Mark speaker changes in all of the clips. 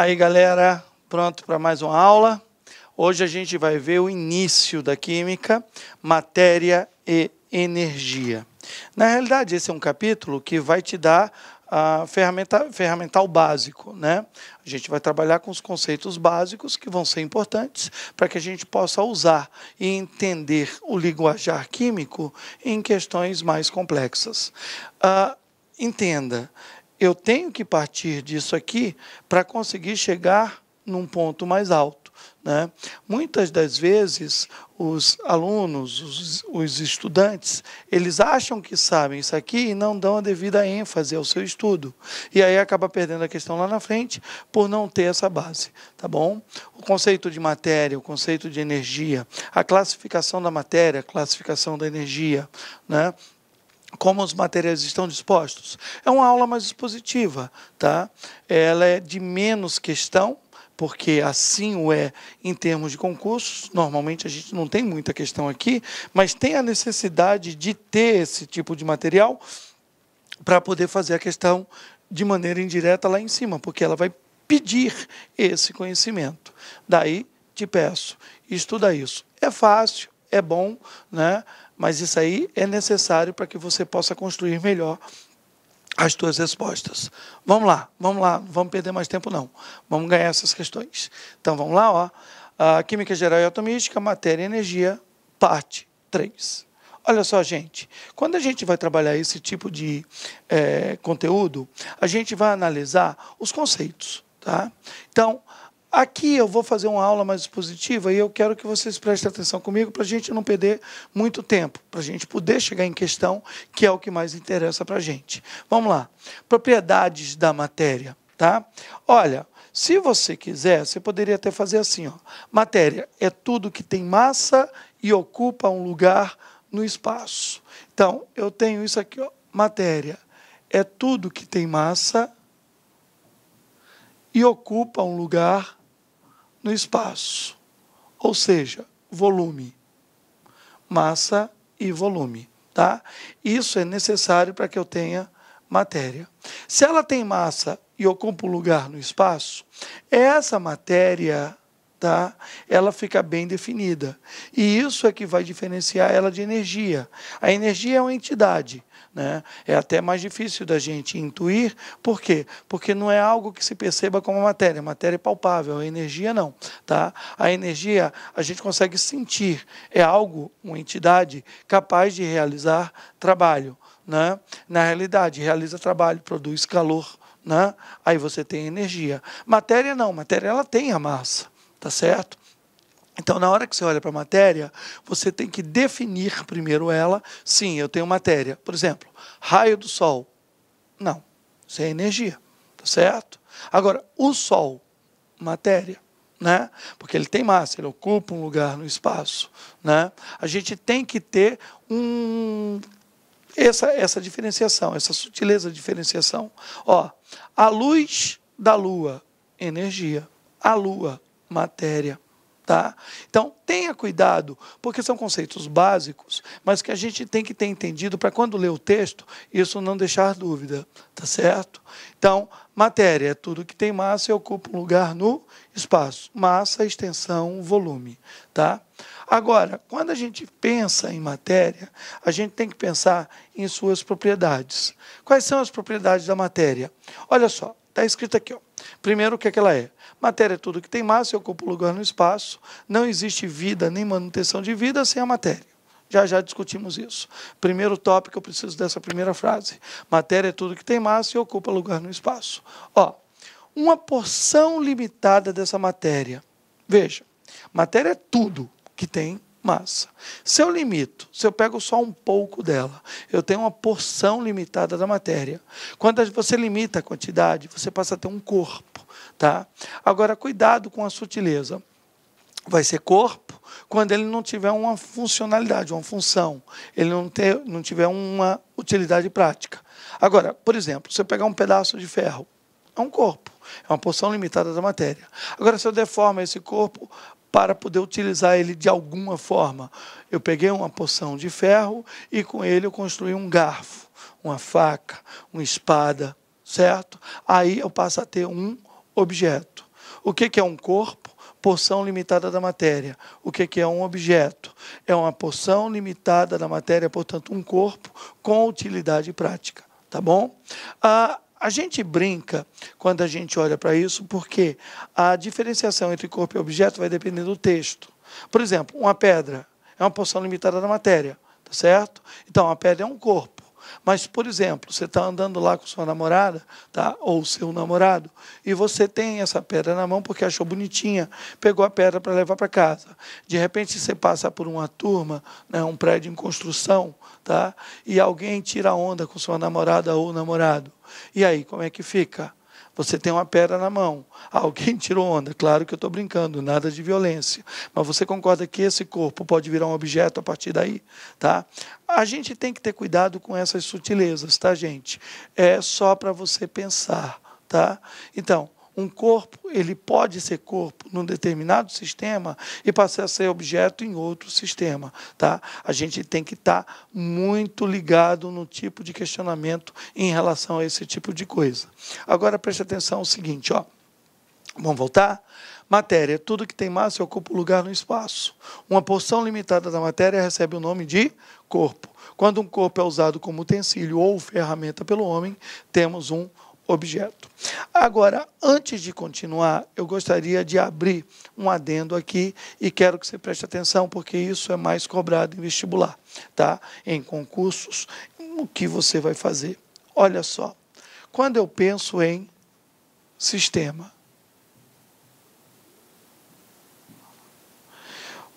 Speaker 1: Aí, galera, pronto para mais uma aula. Hoje a gente vai ver o início da química, matéria e energia. Na realidade, esse é um capítulo que vai te dar a ferramenta, ferramental básico, né? A gente vai trabalhar com os conceitos básicos que vão ser importantes para que a gente possa usar e entender o linguajar químico em questões mais complexas. Uh, entenda, eu tenho que partir disso aqui para conseguir chegar num ponto mais alto. Né? Muitas das vezes, os alunos, os, os, estudantes, eles acham que sabem isso aqui e não dão a devida ênfase ao seu estudo. E aí acaba perdendo a questão lá na frente por não ter essa base, tá bom? O conceito de matéria, o conceito de energia, a classificação da matéria, a classificação da energia, né? como os materiais estão dispostos. É uma aula mais expositiva, tá? Ela é de menos questão, porque assim o é em termos de concursos. Normalmente a gente não tem muita questão aqui, mas tem a necessidade de ter esse tipo de material para poder fazer a questão de maneira indireta lá em cima, porque ela vai pedir esse conhecimento. Daí te peço, estuda isso. É fácil, é bom, né? Mas isso aí é necessário para que você possa construir melhor as suas respostas. Vamos lá, vamos lá, não vamos perder mais tempo não. Vamos ganhar essas questões. Então vamos lá, ó. A Química Geral e Atomística, Matéria e Energia, parte 3. Olha só, gente, quando a gente vai trabalhar esse tipo de é, conteúdo, a gente vai analisar os conceitos, tá? Então, Aqui eu vou fazer uma aula mais expositiva e eu quero que vocês prestem atenção comigo para a gente não perder muito tempo, para a gente poder chegar em questão, que é o que mais interessa para a gente. Vamos lá. Propriedades da matéria, tá? Olha, se você quiser, você poderia até fazer assim, ó. Matéria é tudo que tem massa e ocupa um lugar no espaço. Então, eu tenho isso aqui, ó. Matéria é tudo que tem massa e ocupa um lugar no espaço, ou seja, volume, massa e volume, tá? Isso é necessário para que eu tenha matéria. Se ela tem massa e ocupa um lugar no espaço, essa matéria tá? ela fica bem definida. E isso é que vai diferenciar ela de energia. A energia é uma entidade. Né? É até mais difícil da gente intuir, por quê? Porque não é algo que se perceba como matéria, matéria é palpável, a energia não. Tá? A energia a gente consegue sentir, é algo, uma entidade capaz de realizar trabalho. Né? Na realidade, realiza trabalho, produz calor, né? aí você tem energia. Matéria não, matéria ela tem a massa tá certo? Então, na hora que você olha para a matéria, você tem que definir primeiro ela. Sim, eu tenho matéria. Por exemplo, raio do sol. Não, isso é energia, tá certo? Agora, o sol, matéria. Né? Porque ele tem massa, ele ocupa um lugar no espaço, né? A gente tem que ter um essa essa diferenciação, essa sutileza de diferenciação. Ó, a luz da lua, energia. A lua, matéria. Tá? Então, tenha cuidado, porque são conceitos básicos, mas que a gente tem que ter entendido para quando ler o texto, isso não deixar dúvida, tá certo? Então, matéria é tudo que tem massa e ocupa um lugar no espaço. Massa, extensão, volume, tá? Agora, quando a gente pensa em matéria, a gente tem que pensar em suas propriedades. Quais são as propriedades da matéria? Olha só, está escrito aqui, ó. Primeiro, o que, é que ela é? Matéria é tudo que tem massa e ocupa lugar no espaço. Não existe vida nem manutenção de vida sem a matéria. Já já discutimos isso. Primeiro tópico, eu preciso dessa primeira frase. Matéria é tudo que tem massa e ocupa lugar no espaço. Ó, uma porção limitada dessa matéria. Veja, matéria é tudo que tem massa. Se eu limito, se eu pego só um pouco dela, eu tenho uma porção limitada da matéria. Quando você limita a quantidade, você passa a ter um corpo. Tá? Agora, cuidado com a sutileza. Vai ser corpo quando ele não tiver uma funcionalidade, uma função. Ele não, ter, não tiver uma utilidade prática. Agora, por exemplo, se eu pegar um pedaço de ferro, é um corpo. É uma porção limitada da matéria. Agora, se eu deformo esse corpo para poder utilizar ele de alguma forma, eu peguei uma porção de ferro e com ele eu construí um garfo, uma faca, uma espada, certo? Aí eu passo a ter um objeto. O que é um corpo? Porção limitada da matéria. O que é um objeto? É uma porção limitada da matéria, portanto, um corpo com utilidade prática. Tá bom? a a gente brinca quando a gente olha para isso, porque a diferenciação entre corpo e objeto vai depender do texto. Por exemplo, uma pedra é uma porção limitada da matéria, tá certo? Então, a pedra é um corpo. Mas, por exemplo, você está andando lá com sua namorada, tá? ou seu namorado, e você tem essa pedra na mão porque achou bonitinha, pegou a pedra para levar para casa. De repente, você passa por uma turma, né, um prédio em construção, tá? e alguém tira onda com sua namorada ou namorado. E aí, como é que fica? Você tem uma pedra na mão. Ah, alguém tirou onda. Claro que eu estou brincando, nada de violência. Mas você concorda que esse corpo pode virar um objeto a partir daí? Tá? A gente tem que ter cuidado com essas sutilezas, tá, gente? É só para você pensar, tá? Então, um corpo, ele pode ser corpo num determinado sistema e passar a ser objeto em outro sistema, tá? A gente tem que estar tá muito ligado no tipo de questionamento em relação a esse tipo de coisa. Agora preste atenção ao seguinte, ó. Vamos voltar? Matéria tudo que tem massa ocupa lugar no espaço. Uma porção limitada da matéria recebe o nome de corpo. Quando um corpo é usado como utensílio ou ferramenta pelo homem, temos um objeto. Agora, antes de continuar, eu gostaria de abrir um adendo aqui e quero que você preste atenção, porque isso é mais cobrado em vestibular, tá? Em concursos, o que você vai fazer. Olha só, quando eu penso em sistema,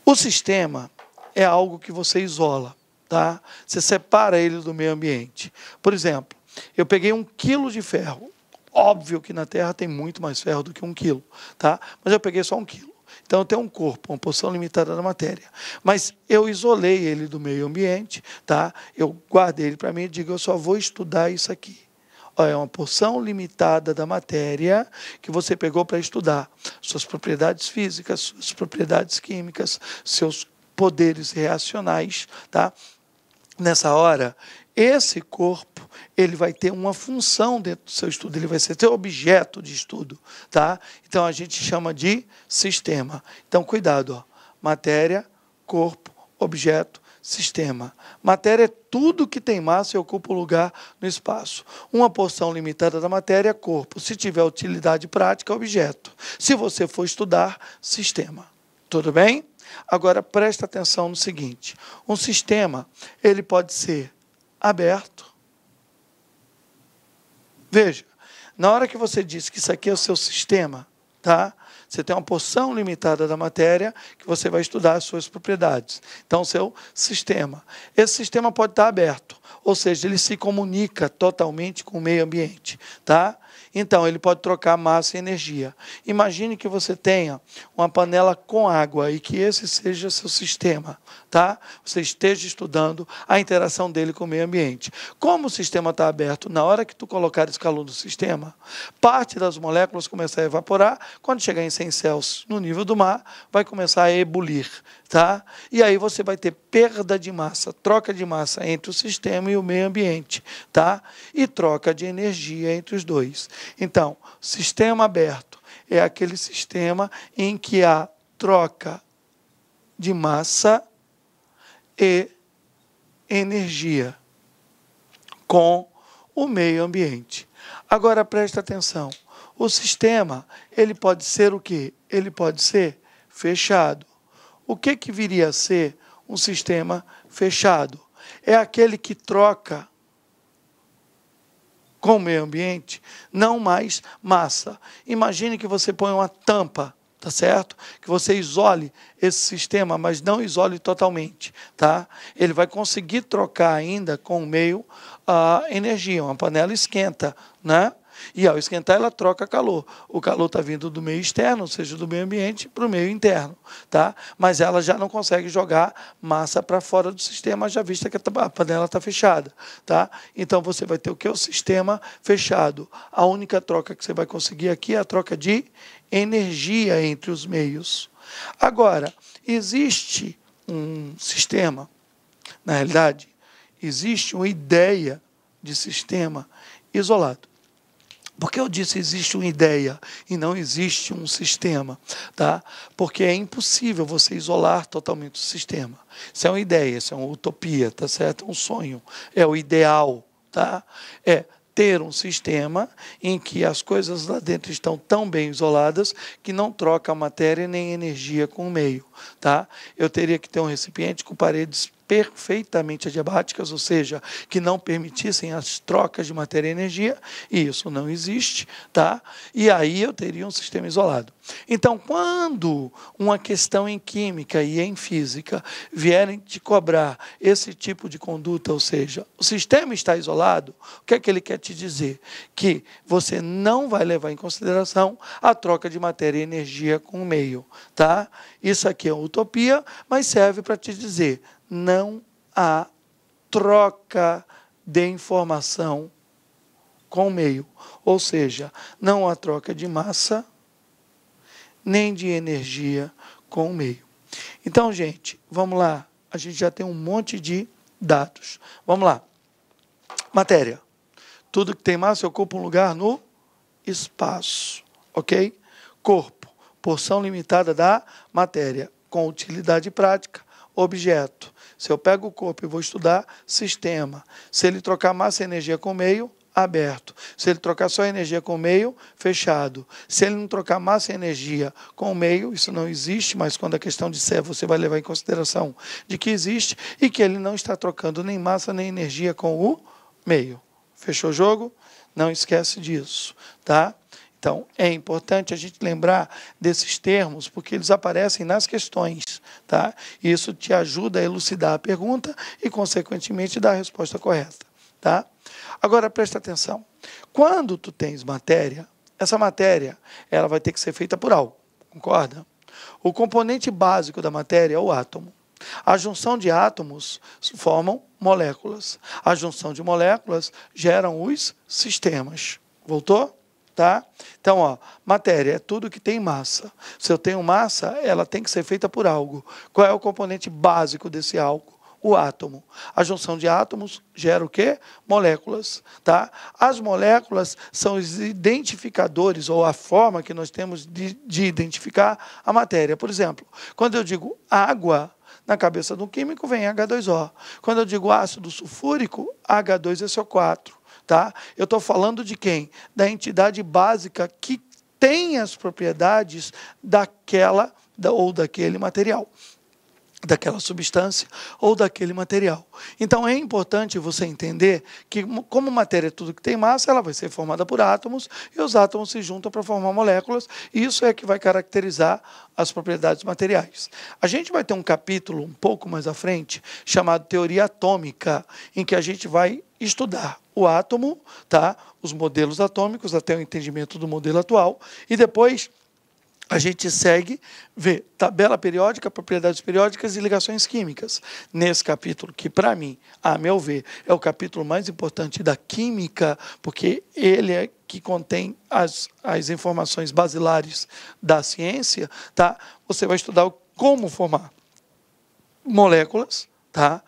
Speaker 1: o sistema é algo que você isola, tá? Você separa ele do meio ambiente. Por exemplo, eu peguei um quilo de ferro. Óbvio que na Terra tem muito mais ferro do que um quilo, tá? Mas eu peguei só um quilo. Então eu tenho um corpo, uma porção limitada da matéria. Mas eu isolei ele do meio ambiente, tá? Eu guardei ele para mim e digo, eu só vou estudar isso aqui. é uma porção limitada da matéria que você pegou para estudar. Suas propriedades físicas, suas propriedades químicas, seus poderes reacionais, tá? Nessa hora, esse corpo, ele vai ter uma função dentro do seu estudo, ele vai ser seu objeto de estudo, tá? Então a gente chama de sistema. Então cuidado, ó. Matéria, corpo, objeto, sistema. Matéria é tudo que tem massa e ocupa lugar no espaço. Uma porção limitada da matéria é corpo. Se tiver utilidade prática, é objeto. Se você for estudar, sistema. Tudo bem? Agora presta atenção no seguinte: um sistema, ele pode ser aberto. Veja, na hora que você diz que isso aqui é o seu sistema, tá? Você tem uma porção limitada da matéria que você vai estudar as suas propriedades. Então, seu sistema. Esse sistema pode estar aberto, ou seja, ele se comunica totalmente com o meio ambiente, tá? Então, ele pode trocar massa e energia. Imagine que você tenha uma panela com água e que esse seja seu sistema, tá? Você esteja estudando a interação dele com o meio ambiente. Como o sistema está aberto, na hora que tu colocar esse calor no sistema, parte das moléculas começa a evaporar, quando chegar em 100 Celsius no nível do mar, vai começar a ebulir, tá? E aí você vai ter perda de massa, troca de massa entre o sistema e o meio ambiente, tá? E troca de energia entre os dois. Então, sistema aberto é aquele sistema em que há troca de massa e energia com o meio ambiente. Agora presta atenção. O sistema, ele pode ser o quê? Ele pode ser fechado. O que que viria a ser um sistema fechado? É aquele que troca com o meio ambiente, não mais massa. Imagine que você põe uma tampa, tá certo? Que você isole esse sistema, mas não isole totalmente, tá? Ele vai conseguir trocar ainda com o meio a ah, energia, uma panela esquenta, né? E ao esquentar, ela troca calor. O calor está vindo do meio externo, ou seja, do meio ambiente, para o meio interno. Tá? Mas ela já não consegue jogar massa para fora do sistema, já vista que a panela está fechada. Tá? Então você vai ter o que? O sistema fechado. A única troca que você vai conseguir aqui é a troca de energia entre os meios. Agora, existe um sistema, na realidade, existe uma ideia de sistema isolado. Porque eu disse, existe uma ideia e não existe um sistema, tá? Porque é impossível você isolar totalmente o sistema. Isso é uma ideia, isso é uma utopia, tá certo? É um sonho, é o ideal, tá? É ter um sistema em que as coisas lá dentro estão tão bem isoladas que não troca matéria nem energia com o meio, tá? Eu teria que ter um recipiente com paredes perfeitamente adiabáticas, ou seja, que não permitissem as trocas de matéria e energia, e isso não existe, tá? E aí eu teria um sistema isolado. Então, quando uma questão em química e em física vierem te cobrar esse tipo de conduta, ou seja, o sistema está isolado, o que é que ele quer te dizer? Que você não vai levar em consideração a troca de matéria e energia com o meio, tá? Isso aqui é utopia, mas serve para te dizer, não há troca de informação com o meio. Ou seja, não há troca de massa nem de energia com o meio. Então, gente, vamos lá. A gente já tem um monte de dados. Vamos lá. Matéria. Tudo que tem massa ocupa um lugar no espaço, ok? Corpo, porção limitada da matéria, com utilidade prática, objeto. Se eu pego o corpo e vou estudar, sistema. Se ele trocar massa e energia com meio, aberto. Se ele trocar só energia com meio, fechado. Se ele não trocar massa e energia com meio, isso não existe, mas quando a questão disser, você vai levar em consideração de que existe e que ele não está trocando nem massa nem energia com o meio. Fechou o jogo? Não esquece disso, tá? Então, é importante a gente lembrar desses termos, porque eles aparecem nas questões. Tá? isso te ajuda a elucidar a pergunta e, consequentemente, dar a resposta correta. Tá? Agora, presta atenção. Quando tu tens matéria, essa matéria ela vai ter que ser feita por algo, concorda? O componente básico da matéria é o átomo. A junção de átomos formam moléculas. A junção de moléculas geram os sistemas. Voltou? tá? Então, ó, matéria é tudo que tem massa. Se eu tenho massa, ela tem que ser feita por algo. Qual é o componente básico desse algo? O átomo. A junção de átomos gera o quê? Moléculas, tá? As moléculas são os identificadores ou a forma que nós temos de, de identificar a matéria. Por exemplo, quando eu digo água, na cabeça do químico vem H2O. Quando eu digo ácido sulfúrico, H2SO4. Tá? Eu estou falando de quem? Da entidade básica que tem as propriedades daquela ou daquele material daquela substância ou daquele material. Então é importante você entender que como matéria é tudo que tem massa, ela vai ser formada por átomos e os átomos se juntam para formar moléculas, e isso é que vai caracterizar as propriedades materiais. A gente vai ter um capítulo um pouco mais à frente chamado teoria atômica, em que a gente vai estudar o átomo, tá? Os modelos atômicos até o entendimento do modelo atual e depois a gente segue, vê tabela periódica, propriedades periódicas e ligações químicas. Nesse capítulo, que para mim, a meu ver, é o capítulo mais importante da química, porque ele é que contém as, as informações basilares da ciência, tá? você vai estudar como formar moléculas, tá?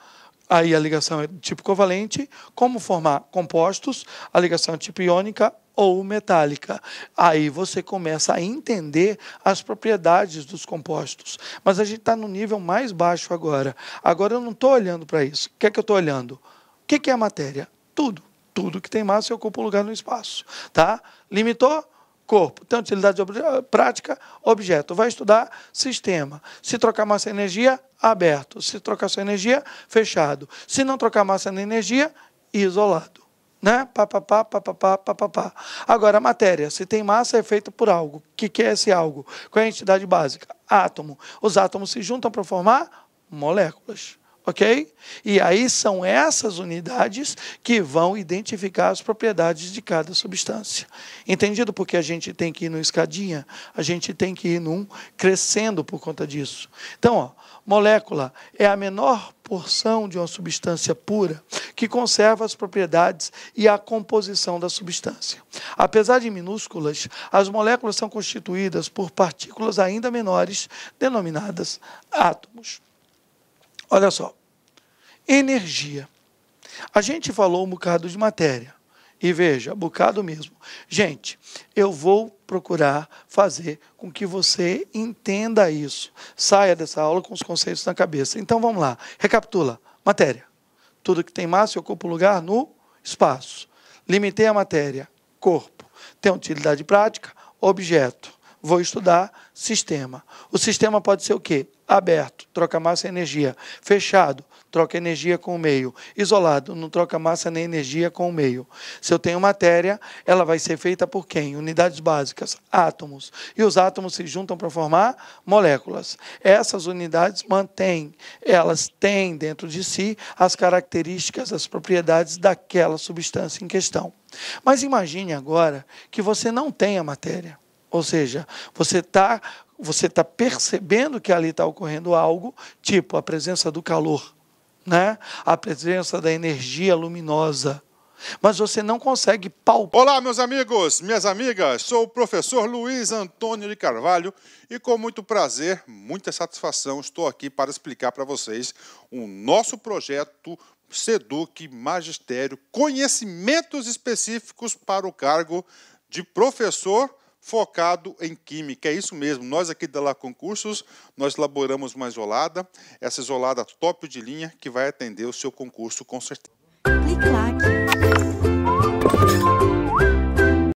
Speaker 1: Aí a ligação é tipo covalente. Como formar compostos? A ligação é tipo iônica ou metálica. Aí você começa a entender as propriedades dos compostos. Mas a gente está no nível mais baixo agora. Agora eu não estou olhando para isso. O que é que eu estou olhando? O que é a matéria? Tudo. Tudo que tem massa ocupa um lugar no espaço. Tá? Limitou? corpo. tem utilidade prática, objeto. Vai estudar sistema. Se trocar massa e energia, aberto. Se trocar sua energia, fechado. Se não trocar massa nem energia, isolado. Né? Pá, pá, pá, pá, pá, pá, pá, pá. Agora, a matéria. Se tem massa, é feita por algo. O que, que é esse algo? Qual é a entidade básica? Átomo. Os átomos se juntam para formar moléculas ok? E aí são essas unidades que vão identificar as propriedades de cada substância. Entendido porque a gente tem que ir no escadinha, a gente tem que ir num crescendo por conta disso. Então, ó, molécula é a menor porção de uma substância pura que conserva as propriedades e a composição da substância. Apesar de minúsculas, as moléculas são constituídas por partículas ainda menores, denominadas átomos. Olha só. Energia. A gente falou um bocado de matéria. E veja, bocado mesmo. Gente, eu vou procurar fazer com que você entenda isso. Saia dessa aula com os conceitos na cabeça. Então vamos lá. Recapitula. Matéria. Tudo que tem massa ocupa um lugar no espaço. Limitei a matéria. Corpo. Tem utilidade prática. Objeto vou estudar sistema. O sistema pode ser o quê? Aberto, troca massa e energia. Fechado, troca energia com o meio. Isolado, não troca massa nem energia com o meio. Se eu tenho matéria, ela vai ser feita por quem? Unidades básicas, átomos. E os átomos se juntam para formar moléculas. Essas unidades mantêm, elas têm dentro de si as características, as propriedades daquela substância em questão. Mas imagine agora que você não tem a matéria. Ou seja, você está você tá percebendo que ali está ocorrendo algo, tipo a presença do calor, né? a presença da energia luminosa mas você não consegue palpar. Olá, meus amigos, minhas amigas, sou o professor Luiz Antônio de Carvalho e com muito prazer, muita satisfação, estou aqui para explicar para vocês o nosso projeto SEDUC Magistério Conhecimentos Específicos para o cargo de professor focado em química. É isso mesmo. Nós aqui da La Concursos, nós elaboramos uma isolada, essa isolada top de linha que vai atender o seu concurso com certeza. Clique,